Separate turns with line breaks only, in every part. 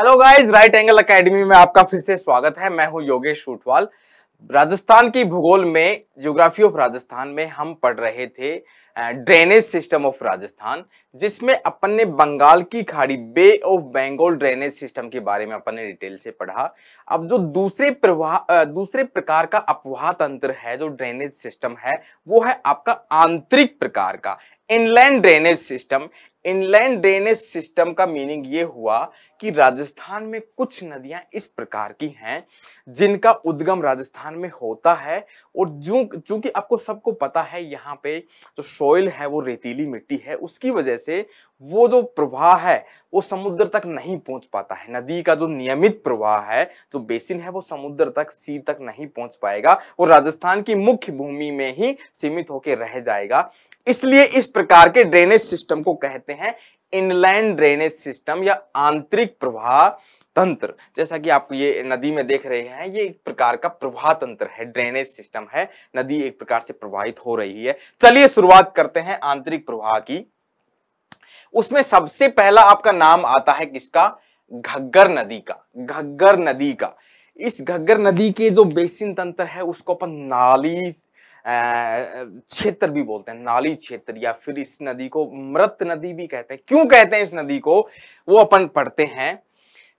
hello guys Right Angle Academy में आपका फिर से स्वागत है मैं हूं योगेश शूटवाल राजस्थान की भूगोल में ज्योग्राफी ऑफ राजस्थान में हम पढ़ रहे थे ड्रेनेज सिस्टम ऑफ राजस्थान जिसमें अपन ने बंगाल की खाड़ी bay of Bengal drainage system के बारे में अपन ने डिटेल से पढ़ा अब जो दूसरे प्रवाह दूसरे प्रकार का अपवाह तंत्र है जो ड्रेनेज सिस्टम है वो है आपका आंतरिक प्रकार का inland drainage system inland drainage system का मीनिंग ये हुआ कि राजस्थान में कुछ नदियां इस प्रकार की हैं जिनका उद्गम राजस्थान में होता है और जो चूंकि आपको सबको पता है यहाँ पे जो सॉइल है वो रेतीली मिट्टी है उसकी वजह से से वो जो प्रवाह है वो समुद्र तक नहीं पहुंच पाता है नदी का जो नियमित प्रवाह है जो बेसिन है वो समुद्र तक सी तक नहीं पहुंच पाएगा वो राजस्थान की मुख्य भूमि में ही सीमित होकर रह जाएगा इसलिए इस प्रकार के ड्रेनेज सिस्टम को कहते हैं इनलैंड ड्रेनेज सिस्टम या आंतरिक प्रवाह तंत्र जैसा कि आप ये नदी में देख रहे हैं ये एक प्रकार का प्रवाह तंत्र है ड्रेनेज सिस्टम है नदी एक प्रकार से प्रवाहित हो रही है चलिए शुरुआत करते हैं आंतरिक प्रवाह की उसमें सबसे पहला आपका नाम आता है किसका घग्गर नदी का घग्गर नदी का इस घग्गर नदी के जो बेसिन तंत्र है उसको अपन नाली क्षेत्र भी बोलते हैं नाली क्षेत्र या फिर इस नदी को मृत नदी भी कहते हैं क्यों कहते हैं इस नदी को वो अपन पढ़ते हैं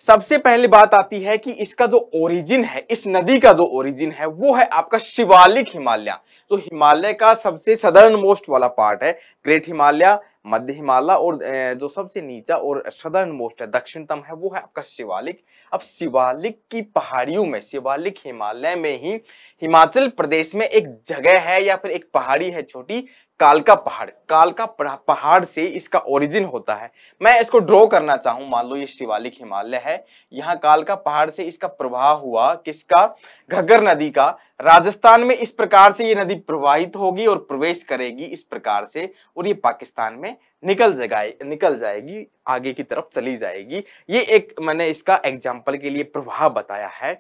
सबसे पहली बात आती है कि इसका जो ओरिजिन है इस नदी का जो ओरिजिन है वो है आपका शिवालिक हिमालय तो हिमालय का सबसे सदर्न मोस्ट वाला पार्ट है ग्रेट हिमालय मध्य हिमालय और जो सबसे नीचा और सदर्न मोस्ट है दक्षिणतम है वो है आपका शिवालिक अब शिवालिक की पहाड़ियों में शिवालिक हिमालय में ही हिमाचल प्रदेश में एक जगह है या फिर एक पहाड़ी है छोटी कालका पहाड़ कालका पहाड़ से इसका ओरिजिन होता है मैं इसको ड्रॉ करना चाहूँ मान लो ये शिवालिक हिमालय है यहाँ कालका पहाड़ से इसका प्रवाह हुआ किसका घग्गर नदी का राजस्थान में इस प्रकार से ये नदी प्रवाहित होगी और प्रवेश करेगी इस प्रकार से और ये पाकिस्तान में निकल जगाए निकल जाएगी आगे की तरफ चली जाएगी ये एक मैंने इसका एग्जाम्पल के लिए प्रवाह बताया है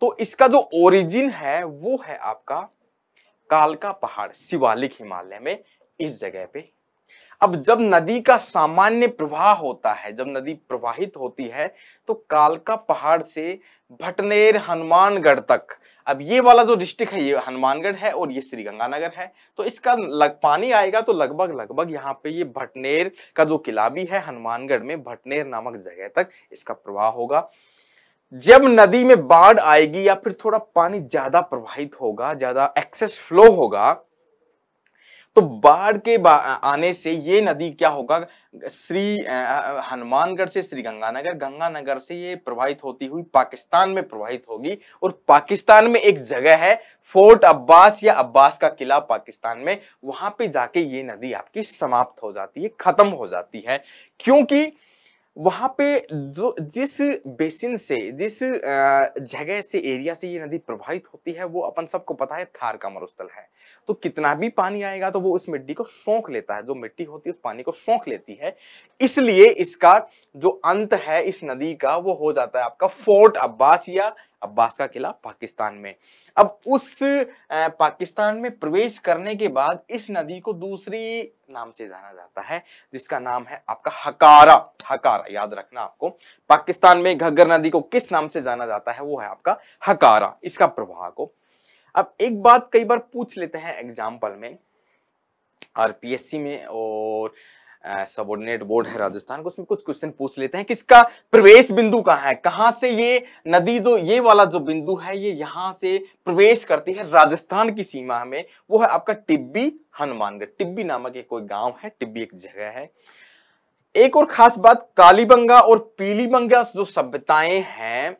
तो इसका जो ओरिजिन है वो है आपका कालका पहाड़ शिवालिक हिमालय में इस जगह पे अब जब नदी का सामान्य प्रवाह होता है जब नदी प्रवाहित होती है तो कालका पहाड़ से भटनेर हनुमानगढ़ तक अब ये वाला जो डिस्ट्रिक्ट है ये हनुमानगढ़ है और ये श्रीगंगानगर है तो इसका लग पानी आएगा तो लगभग लगभग यहाँ पे ये भटनेर का जो किला भी है हनुमानगढ़ में भटनेर नामक जगह तक इसका प्रवाह होगा जब नदी में बाढ़ आएगी या फिर थोड़ा पानी ज्यादा प्रवाहित होगा ज्यादा एक्सेस फ्लो होगा तो बाढ़ के बा, आने से ये नदी क्या होगा श्री हनुमानगढ़ से श्री गंगानगर गंगानगर से ये प्रवाहित होती हुई पाकिस्तान में प्रवाहित होगी और पाकिस्तान में एक जगह है फोर्ट अब्बास या अब्बास का किला पाकिस्तान में वहां पे जाके ये नदी आपकी समाप्त हो जाती है खत्म हो जाती है क्योंकि वहाँ पे जो जिस बेसिन से जिस जगह से एरिया से ये नदी प्रभावित होती है वो अपन सबको पता है थार का मरुस्थल है तो कितना भी पानी आएगा तो वो उस मिट्टी को सोख लेता है जो मिट्टी होती है उस पानी को सोख लेती है इसलिए इसका जो अंत है इस नदी का वो हो जाता है आपका फोर्ट अब्बास या अब्बास का किला पाकिस्तान में अब उस पाकिस्तान में प्रवेश करने के बाद इस नदी को दूसरी नाम से जाना जाता है जिसका नाम है आपका हकारा हकारा याद रखना आपको पाकिस्तान में घग्गर नदी को किस नाम से जाना जाता है वो है आपका हकारा इसका प्रवाह को अब एक बात कई बार पूछ लेते हैं एग्जाम्पल में आरपीएससी में और सबोर्डिनेट बोर्ड है राजस्थान को उसमें कुछ क्वेश्चन पूछ लेते हैं किसका प्रवेश बिंदु कहाँ है कहाँ से ये नदी जो ये वाला जो बिंदु है ये यहाँ से प्रवेश करती है राजस्थान की सीमा में वो है आपका टिब्बी हनुमानगढ़ टिब्बी नामक एक कोई गांव है टिब्बी एक जगह है एक और खास बात कालीबंगा और पीलीबंगा जो सभ्यताएं हैं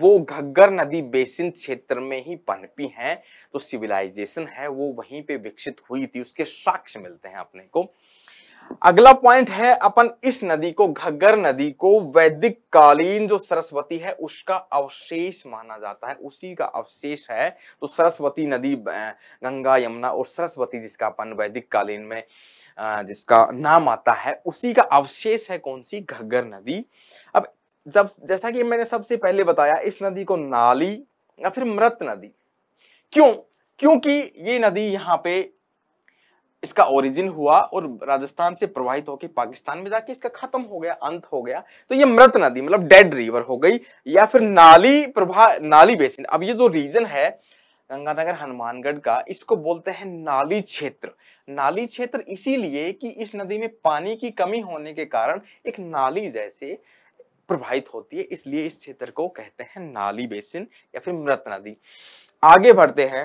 वो घग्गर नदी बेसिन क्षेत्र में ही पनपी हैं तो सिविलाइजेशन है वो वहीं पे विकसित हुई थी उसके साक्ष्य मिलते हैं अपने को अगला पॉइंट है अपन इस नदी को घग्गर नदी को वैदिक कालीन जो सरस्वती है उसका अवशेष माना जाता है उसी का अवशेष है तो सरस्वती नदी गंगा यमुना और सरस्वती जिसका अपन वैदिक कालीन में जिसका नाम आता है उसी का अवशेष है कौन सी घग्गर नदी अब जब जैसा कि मैंने सबसे पहले बताया इस नदी को नाली या फिर मृत नदी क्यों क्योंकि ये नदी यहाँ पे इसका ओरिजिन हुआ और राजस्थान से प्रवाहित होकर पाकिस्तान में जाके इसका खत्म हो गया अंत हो गया तो ये मृत नदी मतलब डेड रिवर हो गई या फिर नाली प्रभा नाली बेसिन अब ये जो रीजन है गंगानगर हनुमानगढ़ का इसको बोलते हैं नाली क्षेत्र नाली क्षेत्र इसीलिए कि इस नदी में पानी की कमी होने के कारण एक नाली जैसे प्रभावित होती है इसलिए इस क्षेत्र को कहते हैं नाली बेसिन या फिर मृत नदी आगे बढ़ते हैं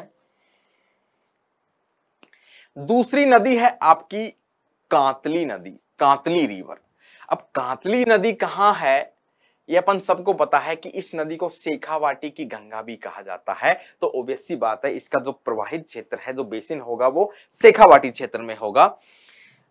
दूसरी नदी है आपकी कांतली नदी कांतली रिवर अब कांतली नदी कहाँ है ये अपन सबको पता है कि इस नदी को शेखावाटी की गंगा भी कहा जाता है तो ओबियसली बात है इसका जो प्रवाहित क्षेत्र है जो बेसिन होगा वो शेखावाटी क्षेत्र में होगा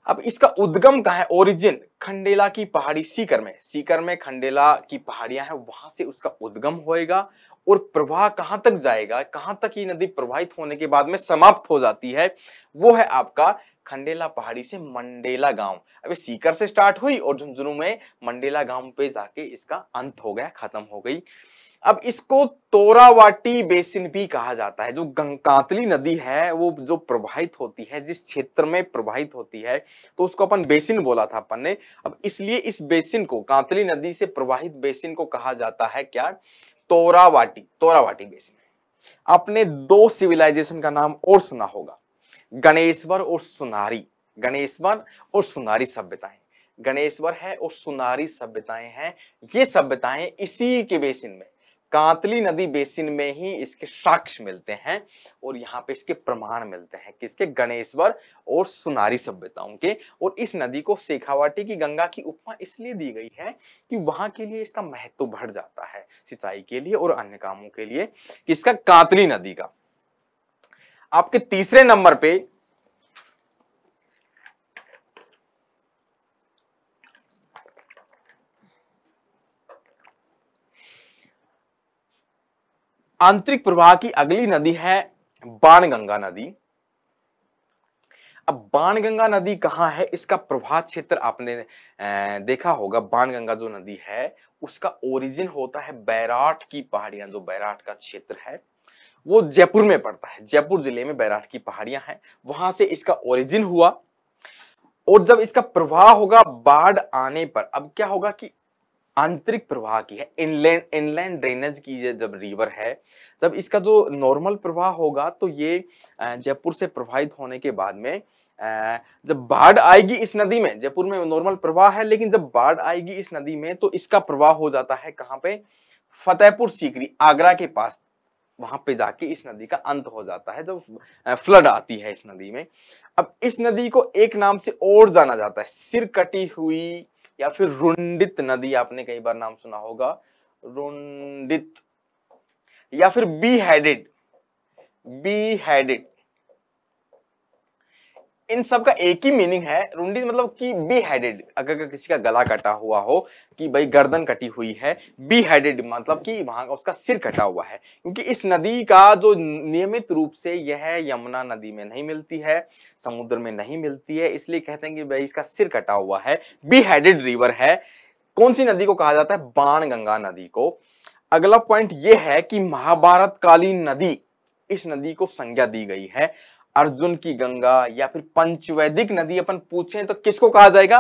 अब इसका उद्गम कहा है ओरिजिन खंडेला की पहाड़ी सीकर में सीकर में खंडेला की पहाड़ियां हैं वहां से उसका उद्गम होएगा और प्रवाह कहाँ तक जाएगा कहां तक ये नदी प्रवाहित होने के बाद में समाप्त हो जाती है वो है आपका खंडेला पहाड़ी से मंडेला गांव अब सीकर से स्टार्ट हुई और झुंझुनू में मंडेला गांव पे जाके इसका अंत हो गया खत्म हो गई अब इसको तोरावाटी बेसिन भी कहा जाता है जो गंगातली नदी है वो जो प्रवाहित होती है जिस क्षेत्र में प्रवाहित होती है तो उसको अपन बेसिन बोला था अपन ने अब इसलिए इस बेसिन को कांतली नदी से प्रवाहित बेसिन को कहा जाता है क्या तोरावाटी तोरावाटी बेसिन आपने दो सिविलाइजेशन का नाम और सुना होगा गणेश्वर और सुनारी गणेश्वर और सुनारी सभ्यताएं गणेश्वर है और सुनारी सभ्यताएं हैं ये सभ्यताएं इसी के बेसिन में कांतली नदी बेसिन में ही इसके साक्ष मिलते हैं और यहाँ पे इसके प्रमाण मिलते हैं किसके गणेश्वर और सुनारी सभ्यताओं के और इस नदी को शेखावाटी की गंगा की उपमा इसलिए दी गई है कि वहां के लिए इसका महत्व बढ़ जाता है सिंचाई के लिए और अन्य कामों के लिए किसका कांतली नदी का आपके तीसरे नंबर पे आंतरिक प्रवाह की अगली नदी है बाणगंगा नदी अब बाणगंगा नदी कहाँ है इसका प्रवाह क्षेत्र आपने देखा होगा बाणगंगा जो नदी है उसका ओरिजिन होता है बैराट की पहाड़ियां जो बैराट का क्षेत्र है वो जयपुर में पड़ता है जयपुर जिले में बैराट की पहाड़ियां हैं वहां से इसका ओरिजिन हुआ और जब इसका प्रवाह होगा बाढ़ आने पर अब क्या होगा कि आंतरिक प्रवाह की है इनलैंड इनलैंड ड्रेनेज की जब रिवर है जब इसका जो नॉर्मल प्रवाह होगा तो ये जयपुर से प्रवाहित होने के बाद में जब बाढ़ आएगी इस नदी में जयपुर में नॉर्मल प्रवाह है लेकिन जब बाढ़ आएगी इस नदी में तो इसका प्रवाह हो जाता है कहाँ पे फतेहपुर सीकरी आगरा के पास वहां पे जाके इस नदी का अंत हो जाता है जब फ्लड आती है इस नदी में अब इस नदी को एक नाम से और जाना जाता है सिर कटी हुई या फिर रुंडित नदी आपने कई बार नाम सुना होगा रुंडित या फिर बी हेडेड बी हैडेड इन सब का एक ही मीनिंग है रुंडी मतलब कि बी हेडेड अगर किसी का गला कटा हुआ हो कि भाई गर्दन कटी हुई है बी हेडेड मतलब कि वहां का उसका सिर कटा हुआ है क्योंकि इस नदी का जो नियमित रूप से यह यमुना नदी में नहीं मिलती है समुद्र में नहीं मिलती है इसलिए कहते हैं कि भाई इसका सिर कटा हुआ है बी हेडेड रिवर है कौन सी नदी को कहा जाता है बाण गंगा नदी को अगला पॉइंट यह है कि महाभारत कालीन नदी इस नदी को संज्ञा दी गई है अर्जुन की गंगा या फिर पंचवैदिक नदी अपन पूछें तो किसको कहा जाएगा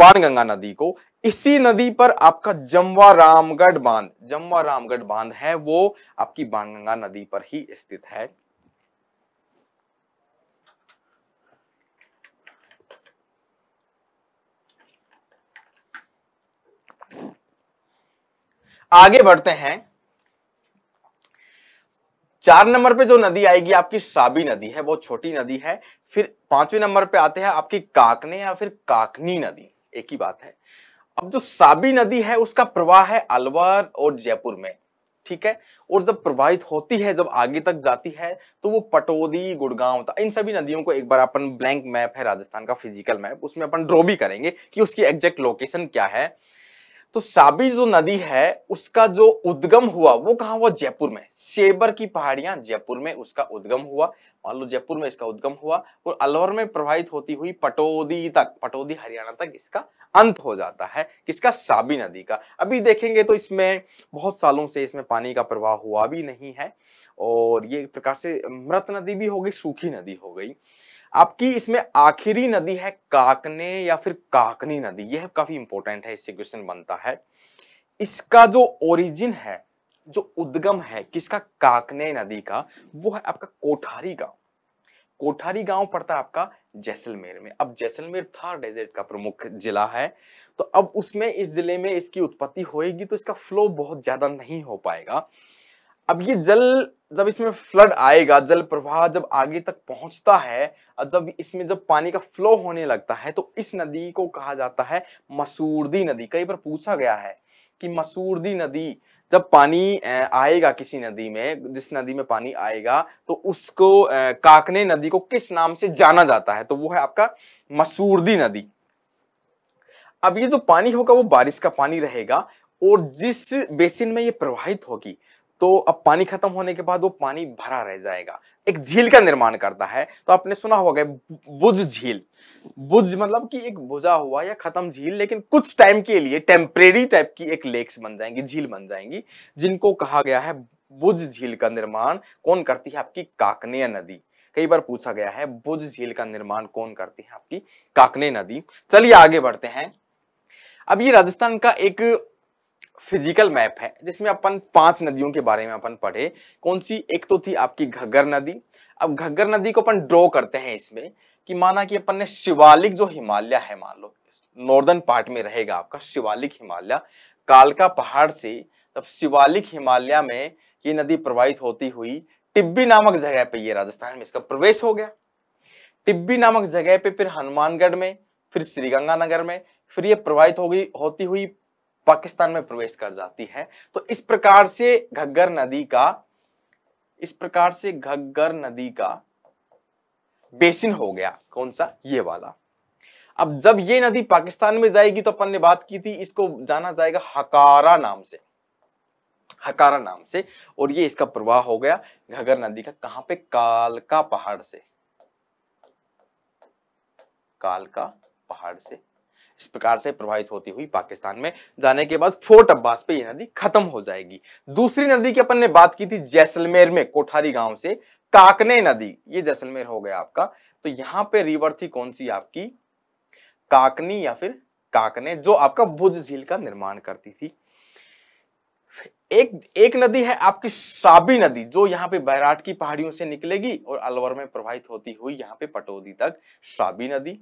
बाण गंगा नदी को इसी नदी पर आपका जमवा रामगढ़ बांध जमवा रामगढ़ बांध है वो आपकी बाण गंगा नदी पर ही स्थित है आगे बढ़ते हैं चार नंबर पे जो नदी आएगी आपकी साबी नदी है बहुत छोटी नदी है फिर पांचवें नंबर पे आते हैं आपकी काकने या फिर काकनी नदी एक ही बात है अब जो साबी नदी है उसका प्रवाह है अलवर और जयपुर में ठीक है और जब प्रवाहित होती है जब आगे तक जाती है तो वो पटोदी गुड़गांव इन सभी नदियों को एक बार अपन ब्लैंक मैप है राजस्थान का फिजिकल मैप उसमें अपन ड्रॉ भी करेंगे कि उसकी एग्जैक्ट लोकेशन क्या है तो साबी जो नदी है उसका जो उद्गम हुआ वो कहा हुआ जयपुर में सेबर की पहाड़ियां जयपुर में उसका उद्गम हुआ मान लो जयपुर में इसका उद्गम हुआ और अलवर में प्रवाहित होती हुई पटोदी तक पटोदी हरियाणा तक इसका अंत हो जाता है किसका साबी नदी का अभी देखेंगे तो इसमें बहुत सालों से इसमें पानी का प्रवाह हुआ भी नहीं है और ये एक प्रकार से मृत नदी भी हो गई सूखी नदी हो गई आपकी इसमें आखिरी नदी है काकने या फिर काकनी नदी यह काफी इंपॉर्टेंट है इससे क्वेश्चन बनता है इसका जो ओरिजिन है जो उद्गम है किसका काकने नदी का वो है आपका कोठारी गांव कोठारी गांव पड़ता है आपका जैसलमेर में अब जैसलमेर थार डेजर्ट का प्रमुख जिला है तो अब उसमें इस जिले में इसकी उत्पत्ति होएगी तो इसका फ्लो बहुत ज्यादा नहीं हो पाएगा अब ये जल जब इसमें फ्लड आएगा जल प्रवाह जब आगे तक पहुंचता है जब इसमें जब पानी का फ्लो होने लगता है तो इस नदी को कहा जाता है मसूरदी नदी कई बार पूछा गया है कि मसूरदी नदी जब पानी आएगा किसी नदी में जिस नदी में पानी आएगा तो उसको काकने नदी को किस नाम से जाना जाता है तो वो है आपका मसूरदी नदी अब ये जो पानी होगा वो बारिश का पानी रहेगा और जिस बेसिन में ये प्रवाहित होगी तो अब पानी खत्म होने के बाद वो पानी भरा रह जाएगा एक झील का निर्माण करता है तो आपने सुना होगा बुज झील बुज मतलब कि एक बुझा हुआ या खत्म झील लेकिन कुछ टाइम के लिए टेम्परेरी टाइप की एक लेक्स बन जाएंगी झील बन जाएंगी जिनको कहा गया है बुज झील का निर्माण कौन करती है आपकी काकनेय नदी कई बार पूछा गया है बुज झील का निर्माण कौन करती है आपकी काकने नदी चलिए आगे बढ़ते हैं अब ये राजस्थान का एक फिजिकल मैप है जिसमें अपन पांच नदियों के बारे में अपन पढ़े कौन सी एक तो थी आपकी घग्गर नदी अब घग्गर नदी को अपन ड्रॉ करते हैं इसमें कि माना कि अपन ने शिवालिक जो हिमालय है मान लो नॉर्दर्न पार्ट में रहेगा आपका शिवालिक हिमालय कालका पहाड़ से तब शिवालिक हिमालय में ये नदी प्रवाहित होती हुई टिब्बी नामक जगह पे ये राजस्थान में इसका प्रवेश हो गया टिब्बी नामक जगह पे फिर हनुमानगढ़ में फिर श्रीगंगानगर में फिर ये प्रवाहित हो गई होती हुई पाकिस्तान में प्रवेश कर जाती है तो इस प्रकार से घग्गर नदी का इस प्रकार से घग्गर नदी का बेसिन हो गया कौन सा ये वाला अब जब ये नदी पाकिस्तान में जाएगी तो अपन ने बात की थी इसको जाना जाएगा हकारा नाम से हकारा नाम से और ये इसका प्रवाह हो गया घगर नदी का कहां पे कालका पहाड़ से कालका पहाड़ से इस प्रकार से प्रभावित होती हुई पाकिस्तान में जाने के बाद फोर्ट अब्बास पे ये नदी खत्म हो जाएगी दूसरी नदी की अपन ने बात की थी जैसलमेर में कोठारी गांव से काकने नदी ये जैसलमेर हो गया आपका तो यहाँ पे रिवर थी कौन सी आपकी काकनी या फिर काकने जो आपका बुद्ध झील का निर्माण करती थी एक एक नदी है आपकी साबी नदी जो यहाँ पे बैराट की पहाड़ियों से निकलेगी और अलवर में प्रवाहित होती हुई यहाँ पे पटोदी तक साबी नदी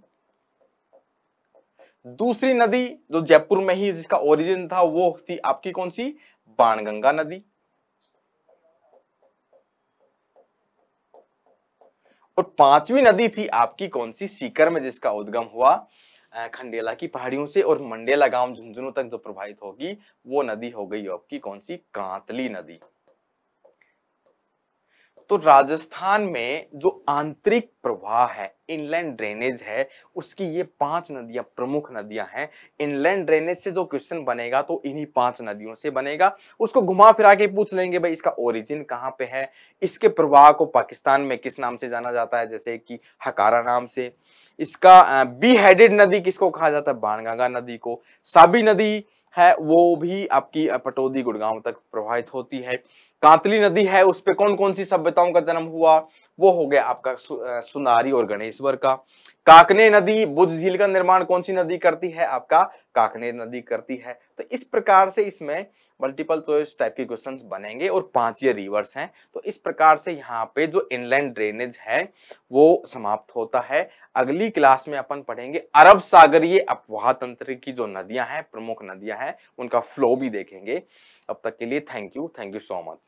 दूसरी नदी जो जयपुर में ही जिसका ओरिजिन था वो थी आपकी कौन सी बाणगंगा नदी और पांचवी नदी थी आपकी कौन सी सीकर में जिसका उद्गम हुआ खंडेला की पहाड़ियों से और मंडेला गांव झुंझुनू तक जो प्रभावित होगी वो नदी हो गई आपकी कौन सी कांतली नदी तो राजस्थान में जो आंतरिक प्रवाह है इनलैंड ड्रेनेज है उसकी ये पांच नदियां प्रमुख नदियां हैं इनलैंड ड्रेनेज से जो क्वेश्चन बनेगा तो इन्हीं पांच नदियों से बनेगा उसको घुमा फिरा के पूछ लेंगे भाई इसका ओरिजिन कहाँ पे है इसके प्रवाह को पाकिस्तान में किस नाम से जाना जाता है जैसे कि हकारा नाम से इसका बी हेडेड नदी किसको कहा जाता है बाणगंगा नदी को साबी नदी है वो भी आपकी पटोदी गुड़गांव तक प्रवाहित होती है कांतली नदी है उस पर कौन कौन सी सभ्यताओं का जन्म हुआ वो हो गया आपका सुनारी और गणेश्वर का काकने नदी बुद्ध झील का निर्माण कौन सी नदी करती है आपका काकनेर नदी करती है तो इस प्रकार से इसमें मल्टीपल चॉइस टाइप के क्वेश्चन बनेंगे और पांच ये रिवर्स हैं तो इस प्रकार से यहाँ पे जो इनलैंड ड्रेनेज है वो समाप्त होता है अगली क्लास में अपन पढ़ेंगे अरब सागरीय अपवाह तंत्र की जो नदियां हैं प्रमुख नदियां हैं उनका फ्लो भी देखेंगे अब तक के लिए thank you thank you so much